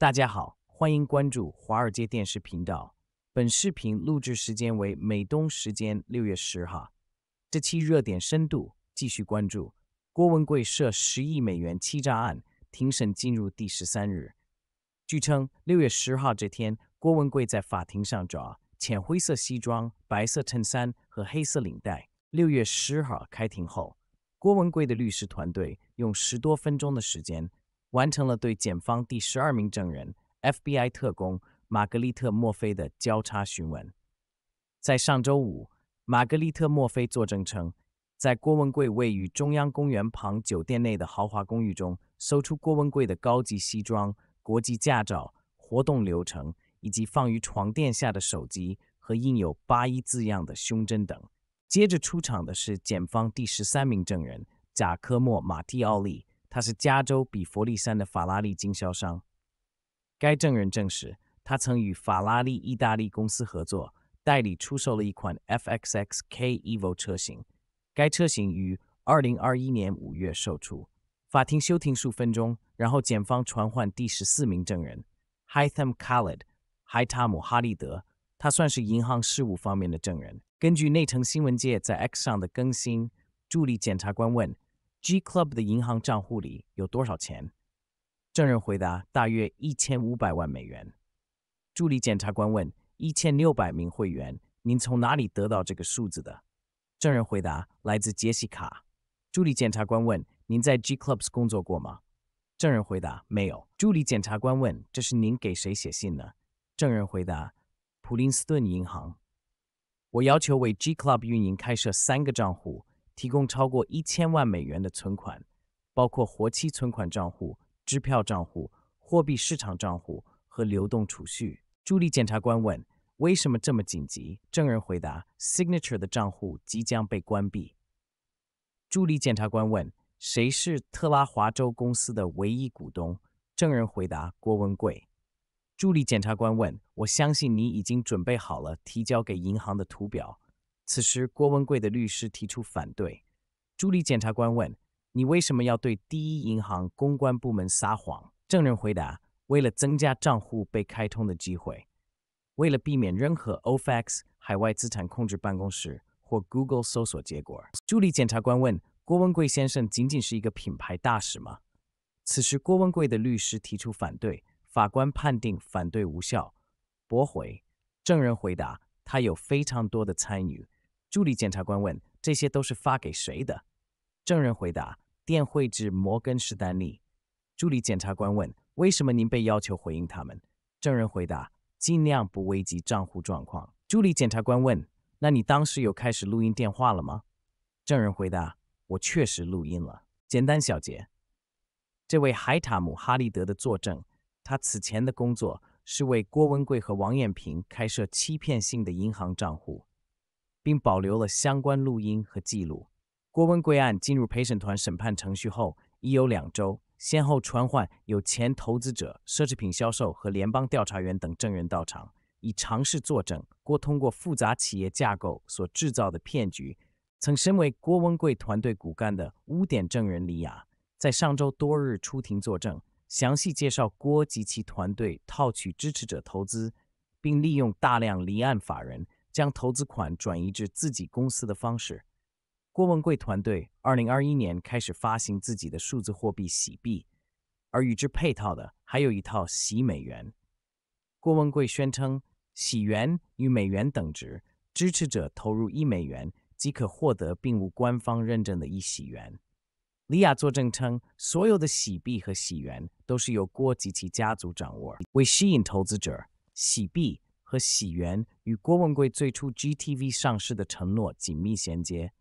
大家好，欢迎关注华尔街电视频道。本视频录制时间为美东时间六月十号。这期热点深度继续关注郭文贵涉十亿美元欺诈案庭审进入第十三日。据称，六月十号这天，郭文贵在法庭上着浅灰色西装、白色衬衫和黑色领带。六月十号开庭后，郭文贵的律师团队用十多分钟的时间。完成了对检方第十二名证人 FBI 特工玛格丽特·墨菲的交叉询问。在上周五，玛格丽特·墨菲作证称，在郭文贵位于中央公园旁酒店内的豪华公寓中，搜出郭文贵的高级西装、国际驾照、活动流程，以及放于床垫下的手机和印有“八一”字样的胸针等。接着出场的是检方第十三名证人贾科莫·马蒂奥利。他是加州比佛利山的法拉利经销商。该证人证实，他曾与法拉利意大利公司合作，代理出售了一款 FXXK Evo 车型。该车型于二零二一年五月售出。法庭休庭数分钟，然后检方传唤第十四名证人，Hitham Khalid，海塔姆·哈利德。他算是银行事务方面的证人。根据内城新闻界在 X 上的更新，助理检察官问。G Club 的银行账户里有多少钱？证人回答：大约一千五百万美元。助理检察官问：一千六百名会员，您从哪里得到这个数字的？证人回答：来自杰西卡。助理检察官问：您在 G Clubs 工作过吗？证人回答：没有。助理检察官问：这是您给谁写信呢？证人回答：普林斯顿银行。我要求为 G Club 运营开设三个账户。提供超过一千万美元的存款，包括活期存款账户、支票账户、货币市场账户和流动储蓄。助理检察官问：“为什么这么紧急？”证人回答：“Signature 的账户即将被关闭。”助理检察官问：“谁是特拉华州公司的唯一股东？”证人回答：“郭文贵。”助理检察官问：“我相信你已经准备好了提交给银行的图表。”此时，郭文贵的律师提出反对。助理检察官问：“你为什么要对第一银行公关部门撒谎？”证人回答：“为了增加账户被开通的机会，为了避免任何 OFX 海外资产控制办公室或 Google 搜索结果。”助理检察官问：“郭文贵先生仅仅是一个品牌大使吗？”此时，郭文贵的律师提出反对。法官判定反对无效，驳回。证人回答：“他有非常多的参与。”助理检察官问：“这些都是发给谁的？”证人回答：“电汇至摩根士丹利。”助理检察官问：“为什么您被要求回应他们？”证人回答：“尽量不危及账户状况。”助理检察官问：“那你当时有开始录音电话了吗？”证人回答：“我确实录音了。”简单小结：这位海塔姆·哈利德的作证，他此前的工作是为郭文贵和王艳萍开设欺骗性的银行账户。并保留了相关录音和记录。郭温贵案进入陪审团审判程序后已有两周，先后传唤有前投资者、奢侈品销售和联邦调查员等证人到场，以尝试作证。郭通过复杂企业架构所制造的骗局。曾身为郭温贵团队骨干的污点证人李雅，在上周多日出庭作证，详细介绍郭及其团队套取支持者投资，并利用大量离岸法人。将投资款转移至自己公司的方式，郭文贵团队2021年开始发行自己的数字货币“喜币”，而与之配套的还有一套“喜美元”。郭文贵宣称，喜元与美元等值，支持者投入一美元即可获得并无官方认证的一喜元。李亚作证称，所有的喜币和喜元都是由郭及其家族掌握。为吸引投资者，喜币。和喜源与郭文贵最初 G T V 上市的承诺紧密衔接。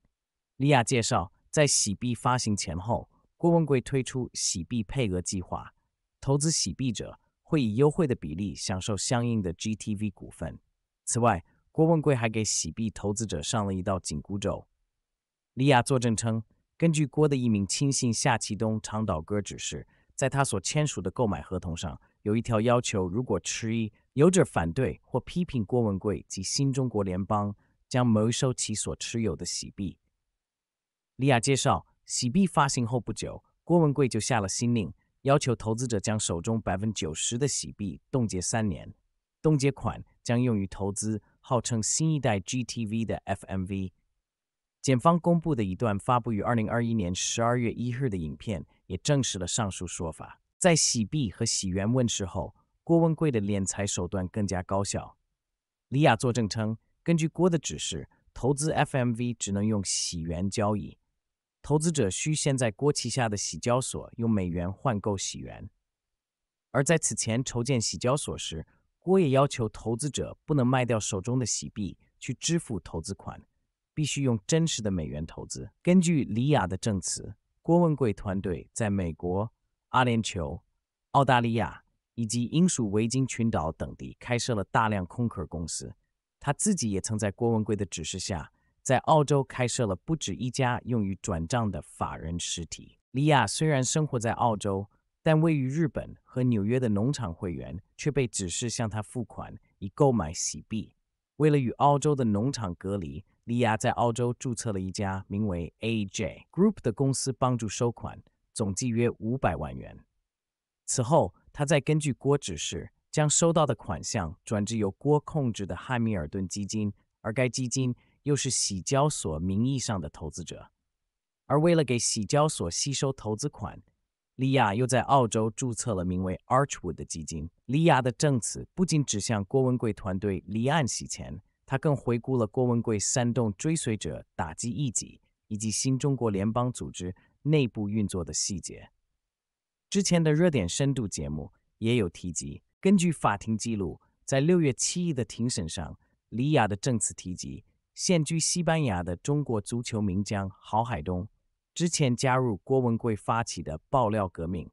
利亚介绍，在喜币发行前后，郭文贵推出喜币配额计划，投资喜币者会以优惠的比例享受相应的 G T V 股份。此外，郭文贵还给喜币投资者上了一道紧箍咒。利亚作证称，根据郭的一名亲信夏启东长岛哥指示，在他所签署的购买合同上。有一条要求：如果持有者反对或批评郭文贵及新中国联邦，将没收其所持有的喜币。利亚介绍，喜币发行后不久，郭文贵就下了新令，要求投资者将手中百分之九十的喜币冻结三年，冻结款将用于投资号称新一代 GTV 的 FMV。检方公布的一段发布于二零二一年十二月一日的影片，也证实了上述说法。在洗币和洗元问世后，郭文贵的敛财手段更加高效。李雅作证称，根据郭的指示，投资 FMV 只能用洗元交易，投资者需先在郭旗下的洗交所用美元换购洗元。而在此前筹建洗交所时，郭也要求投资者不能卖掉手中的洗币去支付投资款，必须用真实的美元投资。根据李雅的证词，郭文贵团队在美国。阿联酋、澳大利亚以及英属维京群岛等地开设了大量空壳公司。他自己也曾在郭文贵的指示下，在澳洲开设了不止一家用于转账的法人实体。利亚虽然生活在澳洲，但位于日本和纽约的农场会员却被指示向他付款以购买洗币。为了与澳洲的农场隔离，利亚在澳洲注册了一家名为 AJ Group 的公司，帮助收款。总计约五百万元。此后，他再根据郭指示，将收到的款项转至由郭控制的汉密尔顿基金，而该基金又是洗交所名义上的投资者。而为了给洗交所吸收投资款，李亚又在澳洲注册了名为 Archwood 的基金。李亚的证词不仅指向郭文贵团队离岸洗钱，他更回顾了郭文贵煽动追随者打击异己以及新中国联邦组织。内部运作的细节，之前的热点深度节目也有提及。根据法庭记录，在六月七日的庭审上，李雅的证词提及，现居西班牙的中国足球名将郝海东，之前加入郭文贵发起的爆料革命。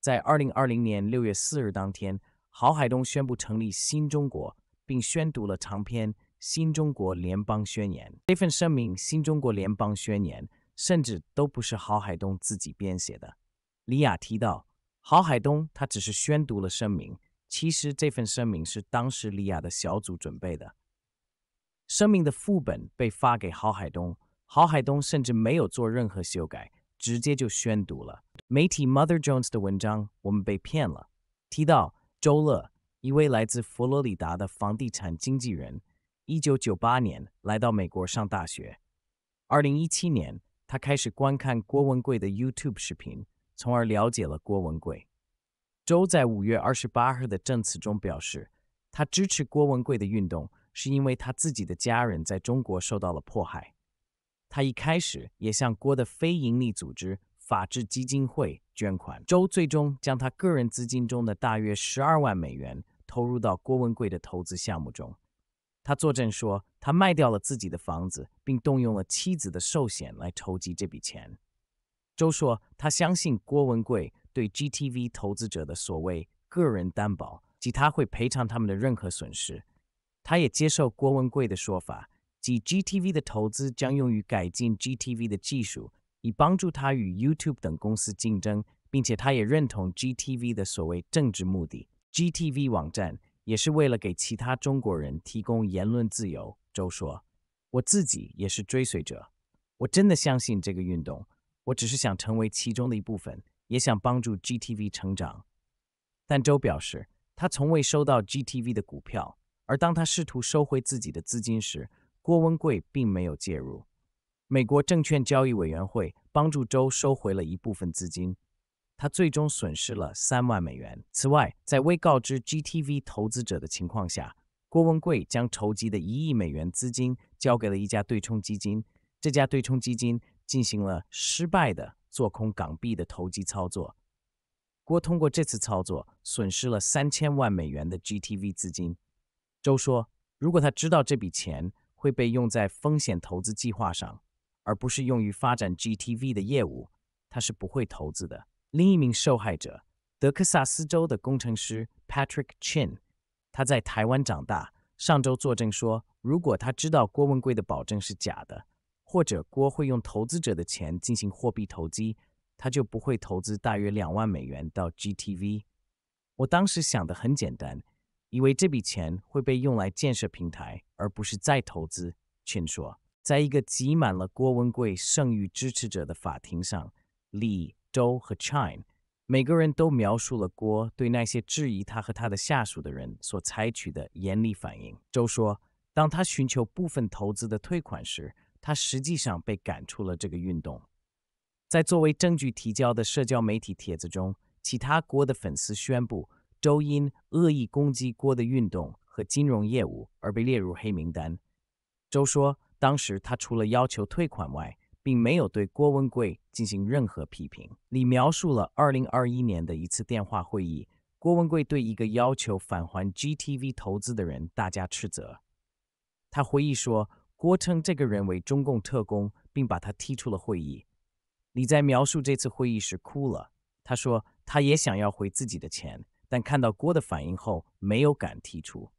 在二零二零年六月四日当天，郝海东宣布成立新中国，并宣读了长篇《新中国联邦宣言》。这份声明《新中国联邦宣言》。甚至都不是郝海东自己编写的。李雅提到，郝海东他只是宣读了声明，其实这份声明是当时李雅的小组准备的。声明的副本被发给郝海东，郝海东甚至没有做任何修改，直接就宣读了。媒体 Mother Jones 的文章《我们被骗了》提到，周乐，一位来自佛罗里达的房地产经纪人，一九九八年来到美国上大学，二零一七年。他开始观看郭文贵的 YouTube 视频，从而了解了郭文贵。周在五月二十八日的证词中表示，他支持郭文贵的运动是因为他自己的家人在中国受到了迫害。他一开始也向郭的非营利组织法治基金会捐款。周最终将他个人资金中的大约十二万美元投入到郭文贵的投资项目中。他作证说。他卖掉了自己的房子，并动用了妻子的寿险来筹集这笔钱。周说：“他相信郭文贵对 GTV 投资者的所谓个人担保，即他会赔偿他们的任何损失。他也接受郭文贵的说法，即 GTV 的投资将用于改进 GTV 的技术，以帮助他与 YouTube 等公司竞争，并且他也认同 GTV 的所谓政治目的。GTV 网站也是为了给其他中国人提供言论自由。”周说：“我自己也是追随者，我真的相信这个运动。我只是想成为其中的一部分，也想帮助 GTV 成长。”但周表示，他从未收到 GTV 的股票。而当他试图收回自己的资金时，郭文贵并没有介入。美国证券交易委员会帮助周收回了一部分资金，他最终损失了三万美元。此外，在未告知 GTV 投资者的情况下，郭文贵将筹集的一亿美元资金交给了一家对冲基金，这家对冲基金进行了失败的做空港币的投机操作。郭通过这次操作损失了三千万美元的 GTV 资金。周说：“如果他知道这笔钱会被用在风险投资计划上，而不是用于发展 GTV 的业务，他是不会投资的。”另一名受害者，德克萨斯州的工程师 Patrick Chin。他在台湾长大。上周作证说，如果他知道郭文贵的保证是假的，或者郭会用投资者的钱进行货币投机，他就不会投资大约两万美元到 GTV。我当时想的很简单，以为这笔钱会被用来建设平台，而不是再投资。劝说，在一个挤满了郭文贵剩余支持者的法庭上，李、周和 c h i n China。每个人都描述了郭对那些质疑他和他的下属的人所采取的严厉反应。周说，当他寻求部分投资的退款时，他实际上被赶出了这个运动。在作为证据提交的社交媒体帖子中，其他郭的粉丝宣布，周因恶意攻击郭的运动和金融业务而被列入黑名单。周说，当时他除了要求退款外，并没有对郭文贵进行任何批评。李描述了2021年的一次电话会议，郭文贵对一个要求返还 GTV 投资的人大加斥责。他回忆说，郭称这个人为中共特工，并把他踢出了会议。李在描述这次会议时哭了。他说，他也想要回自己的钱，但看到郭的反应后，没有敢提出。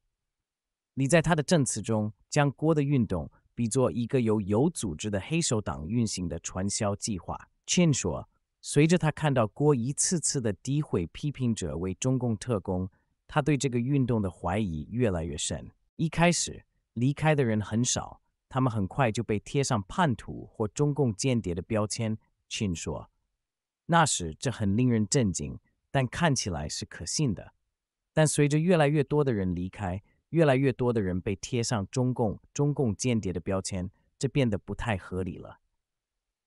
你在他的证词中将郭的运动。比作一个由有组织的黑手党运行的传销计划。Chin 说：“随着他看到郭一次次的诋毁批评者为中共特工，他对这个运动的怀疑越来越深。一开始离开的人很少，他们很快就被贴上叛徒或中共间谍的标签。Chin 说，那时这很令人震惊，但看起来是可信的。但随着越来越多的人离开，”越来越多的人被贴上“中共”“中共间谍”的标签，这变得不太合理了。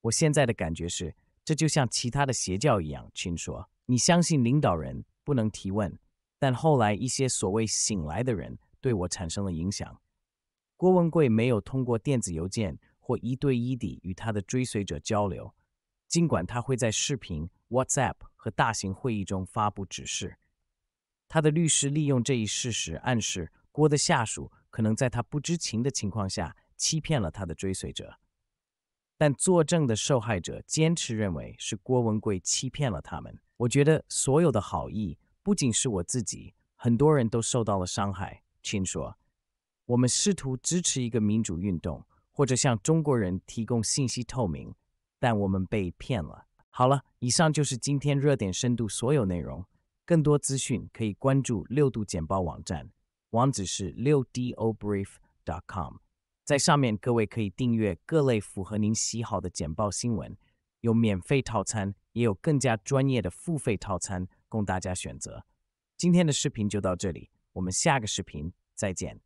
我现在的感觉是，这就像其他的邪教一样。听说你相信领导人不能提问，但后来一些所谓“醒来”的人对我产生了影响。郭文贵没有通过电子邮件或一对一地与他的追随者交流，尽管他会在视频、WhatsApp 和大型会议中发布指示。他的律师利用这一事实暗示。郭的下属可能在他不知情的情况下欺骗了他的追随者，但作证的受害者坚持认为是郭文贵欺骗了他们。我觉得所有的好意，不仅是我自己，很多人都受到了伤害。亲说，我们试图支持一个民主运动，或者向中国人提供信息透明，但我们被骗了。好了，以上就是今天热点深度所有内容。更多资讯可以关注六度简报网站。网址是 6dobrief.com，在上面各位可以订阅各类符合您喜好的简报新闻，有免费套餐，也有更加专业的付费套餐供大家选择。今天的视频就到这里，我们下个视频再见。